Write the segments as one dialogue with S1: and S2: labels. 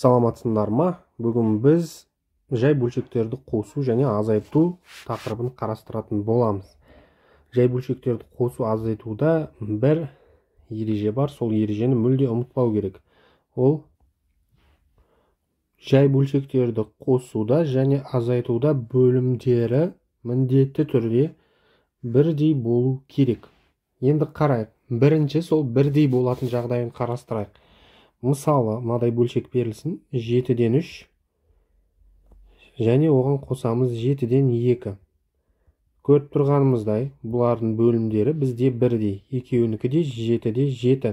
S1: саламатсыңдар ма бүгін біз жай бөлшектерді қосу және азайту тақырыбын қарастыратын боламыз жай бөлшектерді қосу азайтуда бір ереже бар сол ережені мүлде ұмытпау керек ол жай бөлшектерді қосуда және азайтуда бөлімдері міндетті түрде бірдей болу керек енді қарайық бірінші сол бірдей болатын жағдайын қарастырайық мысалы мынадай бөлшек берілсін жетіден үш және оған қосамыз жетіден екі көріп тұрғанымыздай бұлардың бөлімдері бізде бірдей екеуінікі де жеті де жеті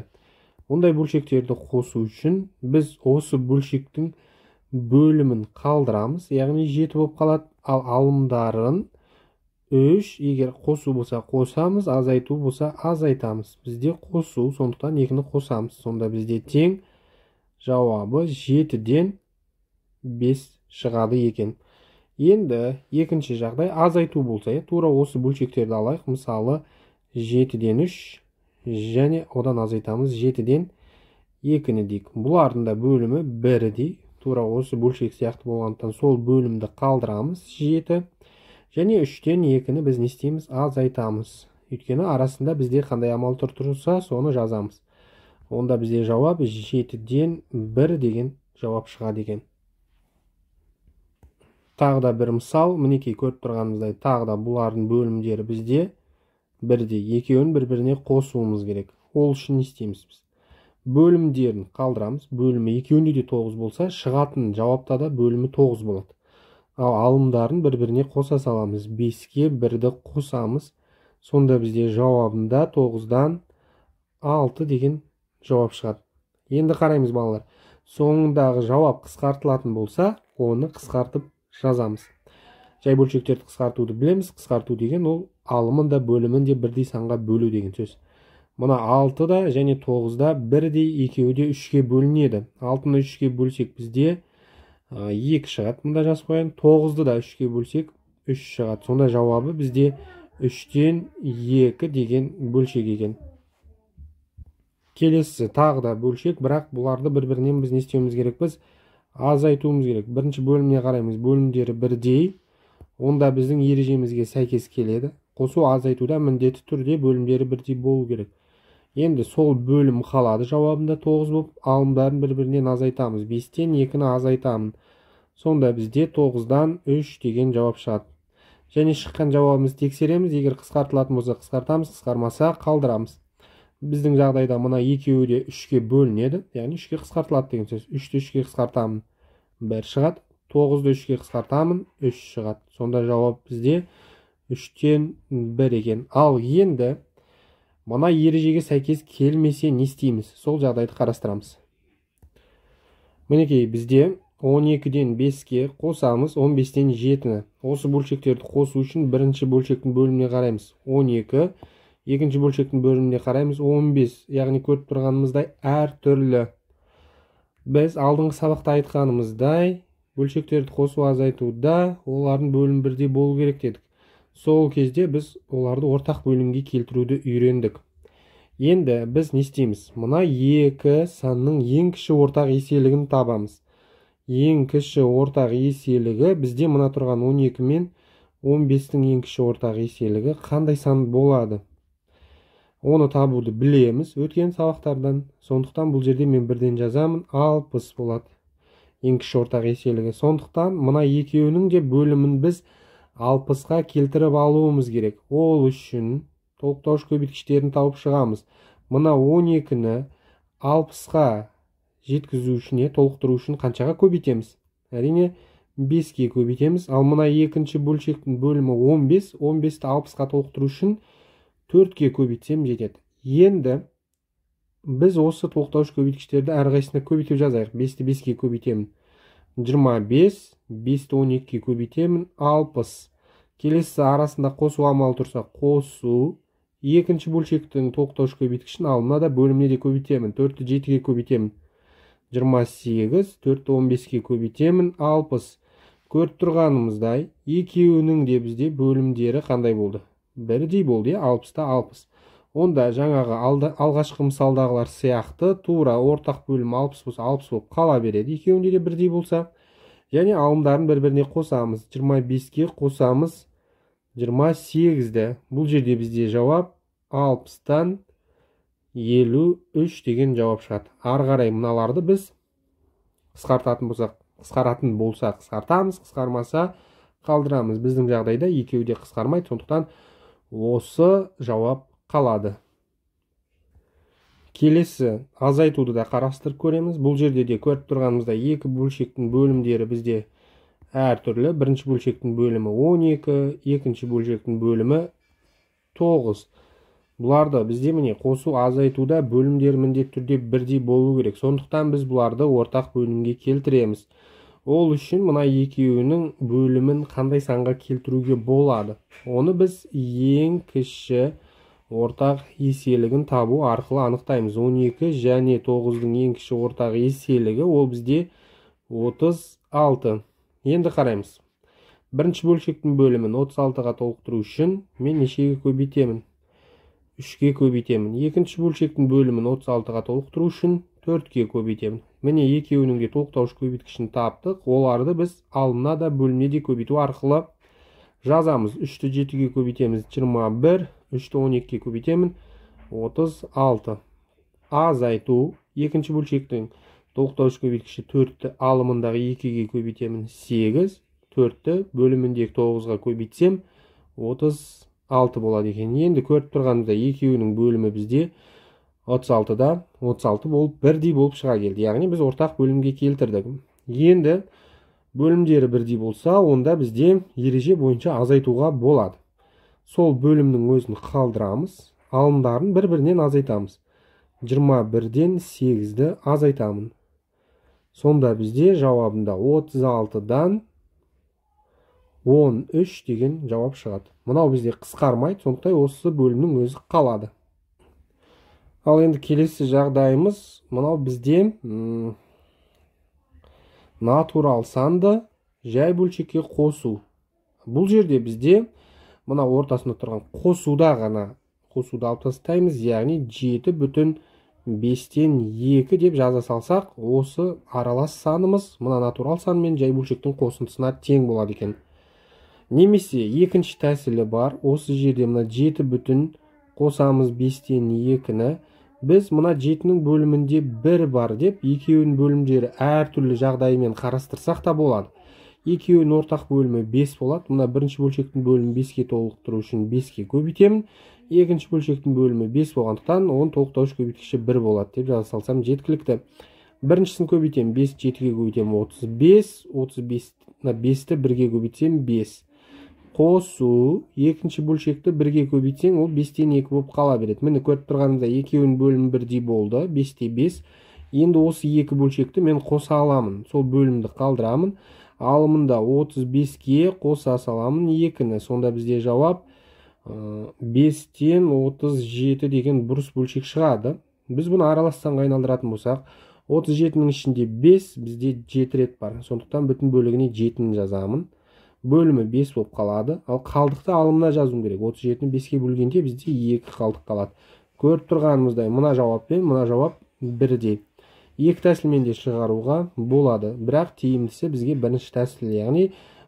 S1: ондай бөлшектерді қосу үшін біз осы бөлшектің бөлімін қалдырамыз яғни жеті болып қалады ал алымдарын үш егер қосу болса қосамыз азайту болса азайтамыз бізде қосу сондықтан екіні қосамыз сонда бізде тең жауабы 7-ден 5 шығады екен. Енді екінші жағдай азайту болса, тура осы бөлшектерді алайық. Мысалы, 7-ден 3 және одан азайтамыз 7-ден 2-ні дейік. Бұлардың да бөлімі 1-дей. Тура осы бөлшек сияқты болғандықтан сол бөлімді қалдырамыз 7. Және 3-тен 2-ні біз нестейміз? Азайтамыз. Үйткені арасында бізде қандай амал тұр тұрса, соны жазамыз онда бізде жауап жетіден бір деген жауап шығады екен тағы да бір мысал мінекей көріп тұрғанымыздай тағы да бұлардың бөлімдері бізде бірде екеуін бір біріне қосуымыз керек ол үшін не істейміз біз бөлімдерін қалдырамыз бөлімі екеуінде де тоғыз болса шығатын жауапта да бөлімі тоғыз болады ал алымдарын бір біріне қоса саламыз беске бірді қосамыз сонда бізде жауабында тоғыздан алты деген жауап шығады енді қараймыз балалар соңындағы жауап қысқартылатын болса оны қысқартып жазамыз жай бөлшектерді қысқартуды білеміз қысқарту деген ол алымын да бөлімін де бірдей санға бөлу деген сөз мына алты да және тоғызда бірдей екеуі де үшке бөлінеді алтыны үшке бөлсек бізде екі шығады мында жазып қояйын тоғызды да үшке бөлсек үш шығады сонда жауабы бізде үштен екі деген бөлшек екен келесі тағы да бөлшек бірақ бұларды бір бірінен біз не істеуіміз керекпіз азайтуымыз керек бірінші бөліміне қараймыз бөлімдері бірдей онда біздің ережемізге сәйкес келеді қосу азайтуда міндетті түрде бөлімдері бірдей болу керек енді сол бөлім қалады жауабында тоғыз болып алымдарын бір бірінен азайтамыз бестен екіні азайтамын сонда бізде тоғыздан үш деген жауап шығады және шыққан жауабымызды тексереміз егер қысқартылатын болса қысқартамыз қысқармаса қалдырамыз біздің жағдайда мына екеуі де үшке бөлінеді яғни үшке қысқартылады деген сөз үшті үшке қысқартамын бір шығады тоғызды үшке қысқартамын үш шығады сонда жауап бізде үштен бір екен ал енді мына ережеге сәйкес келмесе не істейміз сол жағдайды қарастырамыз мінекей бізде 12-ден 5-ке қосамыз 15-тен 7-ні осы бөлшектерді қосу үшін бірінші бөлшектің бөліміне қараймыз 12 екінші бөлшектің бөліміне қараймыз 15 яғни көріп тұрғанымыздай әртүрлі біз алдыңғы сабақта айтқанымыздай бөлшектерді қосу азайтуда олардың бөлім бірдей болу керек дедік сол кезде біз оларды ортақ бөлімге келтіруді үйрендік енді біз не істейміз мына екі санның ең кіші ортақ еселігін табамыз ең кіші ортақ еселігі бізде мына тұрған 12 мен 15-тің ең кіші ортақ еселігі қандай сан болады оны табуды білеміз өткен сабақтардан сондықтан бұл жерде мен бірден жазамын алпыс болады ең кіші ортақ еселігі сондықтан мына екеуінің де бөлімін біз алпысқа келтіріп алуымыз керек ол үшін толықтауыш көбейткіштерін тауып шығамыз мына 12-ні алпысқа жеткізу үшін толықтыру үшін қаншаға көбейтеміз әрине беске көбейтеміз ал мына екінші бөлшектің бөлімі 15 15-ті алпысқа толықтыру үшін төртке көбейтсем жетеді енді біз осы толықтауыш көбейткіштерді әрқайсысына көбейтіп жазайық бесті беске көбейтемін жиырма бес бесті он екіге көбейтемін алпыс келесі арасында қосу амалы тұрса қосу екінші бөлшектің тоқтауыш көбейткішін ал мына да бөліміне де көбейтемін төртті жетіге көбейтемін жиырма сегіз төртті он беске көбейтемін алпыс көріп тұрғанымыздай екеуінің де бізде бөлімдері қандай болды бірдей болды, иә алпыс та алпыс онда жаңағы алғашқы мысалдағылар сияқты тура ортақ бөлім алпыс болса алпыс болып қала береді екеуінде де бірдей болса және алымдарын бір біріне қосамыз 25-ке қосамыз 28-ді бұл жерде бізде жауап алпыстан елу 53 деген жауап шығады ары қарай мыналарды біз қысқартатын болсақ қысқаратын болса қысқартамыз қысқармаса қалдырамыз біздің жағдайда екеуі де қысқармайды сондықтан осы жауап қалады келесі азайтуды да қарастырып көреміз бұл жерде де көріп тұрғанымыздай екі бөлшектің бөлімдері бізде әртүрлі бірінші бөлшектің бөлімі 12 екінші бөлшектің бөлімі 9 бұларды бізде міне қосу азайтуда бөлімдер міндетті түрде бірдей болу керек сондықтан біз бұларды ортақ бөлімге келтіреміз ол үшін мына екеуінің бөлімін қандай санға келтіруге болады оны біз ең кіші ортақ еселігін табу арқылы анықтаймыз 12 және 9-дың ең кіші ортақ еселігі ол бізде 36 енді қараймыз бірінші бөлшектің бөлімін 36-ға толықтыру үшін мен нешеге көбейтемін 3-ге көбейтемін екінші бөлшектің бөлімін 36-ға толықтыру үшін төртке көбейтемін міне екеуінің де толықтауыш көбейткішін таптық оларды біз алдына да бөліне де көбейту арқылы жазамыз үшті жетіге көбейтеміз жиырма бір үшті он екіге көбейтемін отыз алты азайту екінші бөлшектің толықтауыш көбейткіші төртті алымындағы екіге көбейтемін сегіз төртті бөліміндегі тоғызға көбейтсем отыз алты болады екен енді көріп тұрғанымыздай екеуінің бөлімі бізде 36-да 36 болып бірдей болып шыға келді яғни біз ортақ бөлімге келтірдік енді бөлімдері бірдей болса онда бізде ереже бойынша азайтуға болады сол бөлімнің өзін қалдырамыз алымдарын бір бірінен азайтамыз 21-ден 8-ді азайтамын сонда бізде жауабында 36-дан 13 деген жауап шығады мынау бізде қысқармайды сондықтан осы бөлімнің өзі қалады ал енді келесі жағдайымыз мынау бізде натурал санды жай бөлшекке қосу бұл жерде бізде мына ортасында тұрған қосуда ғана қосуды алып тастаймыз яғни жеті бүтін бестен екі деп жаза салсақ осы аралас санымыз мына натурал сан мен жай бөлшектің қосындысына тең болады екен немесе екінші тәсілі бар осы жерде мына жеті бүтін қосамыз 2-ні. біз мына нің бөлімінде 1 бар деп екеуінің бөлімдері әртүрлі жағдаймен қарастырсақ та болады екеуінің ортақ бөлімі 5 болады мына бірінші бөлшектің бөлімін 5-ке толықтыру үшін 5-ке көбейтемін екінші бөлшектің бөлімі 5 болғандықтан оны толықтауыш көбейткіші 1 болады деп жаза салсам жеткілікті біріншісін көбейтемін 5 7-ге көбейтемін 35 35 ті 5-ті 1-ге көбейтсем 5 қосу екінші бөлшекті бірге көбейтсең ол бестен екі болып қала береді міне көріп тұрғанымыздай екеуінің бөлімі бірдей болды бесте бес енді осы екі бөлшекті мен қоса аламын сол бөлімді қалдырамын ал мында 35-ке қоса саламын екіні сонда бізде жауап бестен 37 деген бұрыс бөлшек шығады біз бұны аралас санға айналдыратын болсақ 37-нің ішінде 5 бізде жеті рет бар сондықтан бүтін бөлігіне жетіні жазамын бөлімі 5 болып қалады ал қалдықты алымына жазуым керек 37-ні 5-ке бөлгенде бізде 2 қалдық қалады көріп тұрғанымыздай мына жауап пен мына жауап бірдей екі тәсілмен де шығаруға болады бірақ тиімдісі бізге бірінші тәсіл яғни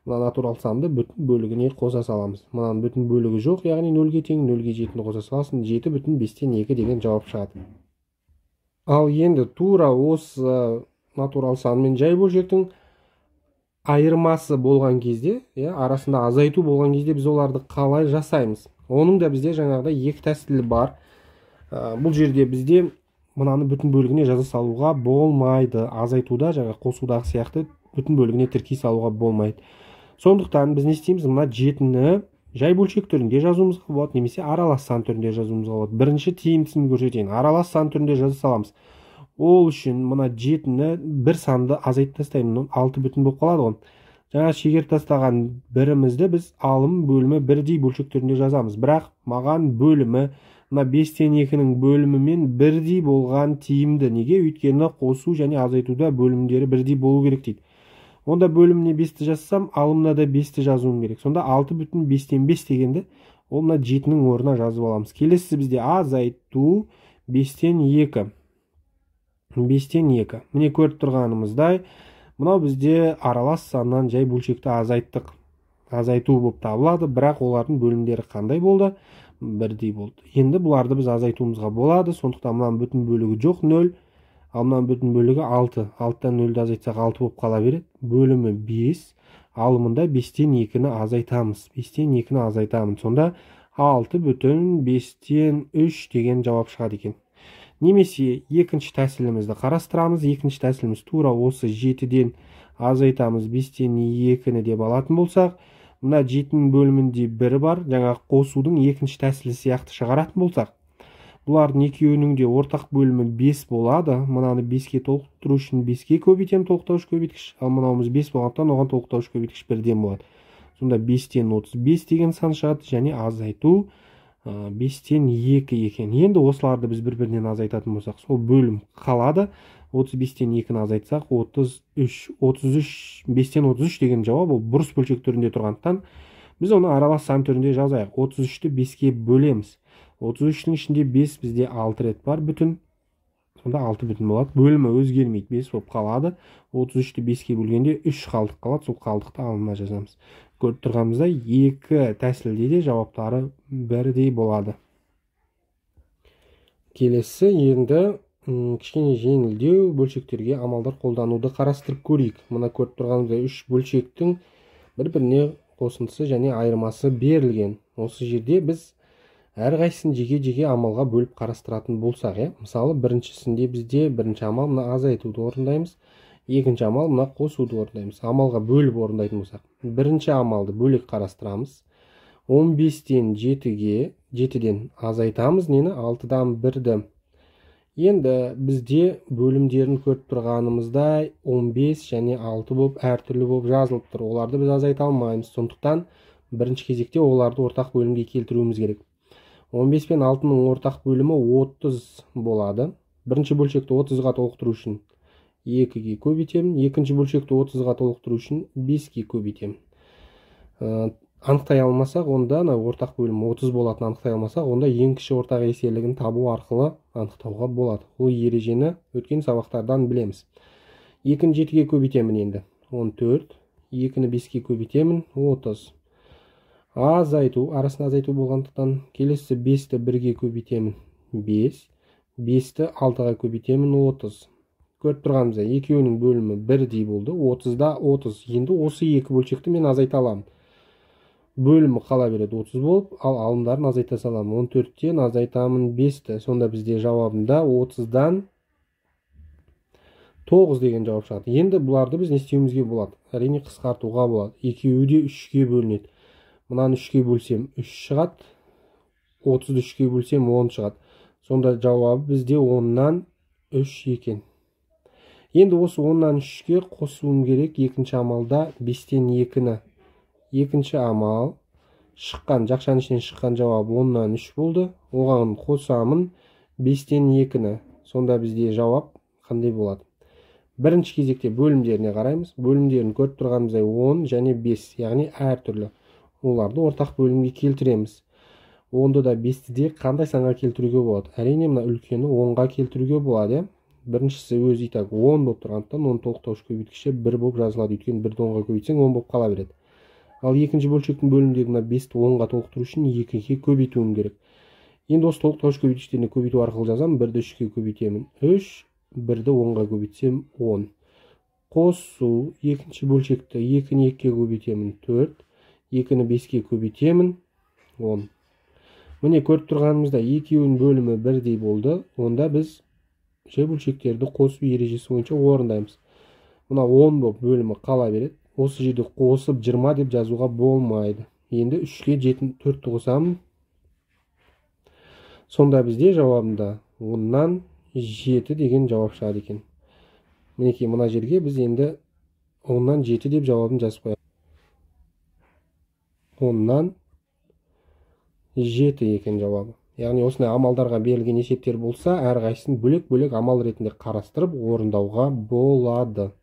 S1: мына натурал санды бүтін бөлігіне қоса саламыз мынаның бүтін бөлігі жоқ яғни нөлге тең нөлге жетіні қоса саласың жеті бүтін бестен екі деген жауап шығады ал енді тура осы натурал санмен жай бөлшектің айырмасы болған кезде иә арасында азайту болған кезде біз оларды қалай жасаймыз оның да бізде жаңағыдай екі тәсілі бар ә, бұл жерде бізде мынаны бүтін бөлігіне жаза салуға болмайды азайтуда жаңа қосудағы сияқты бүтін бөлігіне тіркей салуға болмайды сондықтан біз не істейміз мына жетіні жай бөлшек түрінде жазуымызға болады немесе аралас сан түрінде жазуымызға болады бірінші тиімдісін көрсетейін аралас сан түрінде жаза саламыз ол үшін мына жетіні бір санды азайтып тастаймын алты бүтін болып қалады ғой жаңа шегеріп тастаған бірімізді біз алым бөлімі бірдей бөлшек түрінде жазамыз бірақ маған бөлімі мына бестен екінің бөлімімен бірдей болған тиімді неге өйткені қосу және азайтуда бөлімдері бірдей болу керек дейді онда бөліміне бесті жазсам алымына да бесті жазуым керек сонда алты бүтін бестен бес дегенді ол мына жетінің орнына жазып аламыз келесі бізде азайту бестен екі бестен екі міне көріп тұрғанымыздай мынау бізде аралас саннан жай бөлшекті азайттық азайту болып табылады бірақ олардың бөлімдері қандай болды бірдей болды енді бұларды біз азайтуымызға болады сондықтан мынаның бүтін бөлігі жоқ нөл ал мынаның бүтін бөлігі алты алтыдан нөлді азайтсақ алты болып қала береді бөлімі бес ал мында бестен екіні азайтамыз бестен екіні азайтамын сонда алты бүтін бестен үш деген жауап шығады екен немесе екінші тәсілімізді қарастырамыз екінші тәсіліміз тура осы жетіден азайтамыз бестен екіні деп алатын болсақ мына жетінің бөлімінде бір бар жаңа қосудың екінші тәсілі сияқты шығаратын болсақ бұлардың екеуінің де ортақ бөлімі бес болады мынаны беске толықтыру үшін беске көбейтемін толықтауыш көбейткіш ал мынауымыз бес болғандықтан оған толықтауыш көбейткіш бірден болады сонда бестен отыз бес деген сан шығады және азайту Э, бестен екі екен енді осыларды біз бір бірінен азайтатын болсақ сол бөлім қалады 35-тен 2-ні азайтсақ 33 33 5-тен 33 деген жауап ол бұрыс бөлшек түрінде тұрғандықтан біз оны аралас сан түрінде жазайық 33-ті 5-ке бөлеміз 33-тің ішінде 5 бізде 6 рет бар бүтін сонда 6 бүтін болады бөлімі өзгермейді 5 болып қалады 33-ті 5-ке бөлгенде 3 қалдық қалады сол қалдықты алына жазамыз көріп тұрғанымыздай екі тәсілде де жауаптары бірдей болады келесі енді кішкене жеңілдеу бөлшектерге амалдар қолдануды қарастырып көрейік мына көріп тұрғанымыздай үш бөлшектің бір біріне қосындысы және айырмасы берілген осы жерде біз әрқайсысын жеке жеке амалға бөліп қарастыратын болсақ иә мысалы біріншісінде бізде бірінші амал мына азайтуды орындаймыз екінші амал мына қосуды орындаймыз амалға бөліп орындайтын болсақ бірінші амалды бөлек қарастырамыз 15-тен 7-ге 7-ден азайтамыз нені 6-дан 1-ді енді бізде бөлімдерін көріп тұрғанымыздай 15 және 6 болып әртүрлі болып жазылып тұр оларды біз азайта алмаймыз сондықтан бірінші кезекте оларды ортақ бөлімге келтіруіміз керек 15 пен 6-ның ортақ бөлімі 30 болады бірінші бөлшекті 30-ға толықтыру үшін екіге көбейтемін екінші бөлшекті отызға толықтыру үшін беске көбейтемін э, анықтай алмасақ онда ортақ бөлім отыз болатынын анықтай алмасақ онда ең кіші ортақ еселігін табу арқылы анықтауға болады Ол ережені өткен сабақтардан білеміз екіні жетіге көбейтемін енді он төрт екіні беске көбейтемін отыз азайту арасында азайту болғандықтан келесі бесті бірге көбейтемін бес бесті алтыға көбейтемін отыз көріп 2 екеуінің бөлімі бірдей болды 30 да 30 енді осы екі бөлшекті мен азайта аламын бөлімі қала береді 30 болып ал алымдарын азайта саламын 14 төрттен азайтамын бесті сонда бізде жауабында 30-дан 9 деген жауап шығады енді бұларды біз не істеуімізге болады әрине қысқартуға болады екеуі де үшке бөлінеді мынаны үшке бөлсем 3 үш шығады отызды үшке бөлсем 10 шығады сонда жауабы бізде оннан 3 екен енді осы оннан үшке қосуым керек екінші амалда бестен екіні екінші амал шыққан жақшаның ішінен шыққан жауап оннан үш болды оған қосамын бестен екіні сонда бізде жауап қандай болады бірінші кезекте бөлімдеріне қараймыз бөлімдерін көріп тұрғанымыздай он және бес яғни әртүрлі оларды ортақ бөлімге келтіреміз онды да бесті де қандай санға келтіруге болады әрине мына үлкені онға келтіруге болады иә біріншісі өзі и так он болып тұрғандықтан оны толықтауыш көбейткіші бір болып жазылады өйткені бірді онға көбейтсең он болып қала береді ал екінші бөлшектің бөліміндегі мына бесті онға толықтыру үшін екіге көбейтуім керек енді осы толықтауыш көбейткіштеріне көбейту арқылы жазамын бірді үшке көбейтемін үш бірді онға көбейтсем он қосу екінші бөлшекті екіні екіге көбейтемін төрт екіні беске көбейтемін он міне көріп тұрғанымыздай екеуінің бөлімі бірдей болды онда біз же бөлшектерді қосу ережесі бойынша орындаймыз мына 10 болып бөлімі қала береді осы жерде қосып 20 деп жазуға болмайды енді 3-ке 7 4 тұғысам сонда бізде жауабында 10-нан 7 деген жауап шығады екен мінекей мына жерге біз енді 10-нан 7 деп жауабын жазып қоямыз 10-нан 7 екен жауабы яғни осындай амалдарға берілген есептер болса әрқайсысын бөлек бөлек амал ретінде қарастырып орындауға болады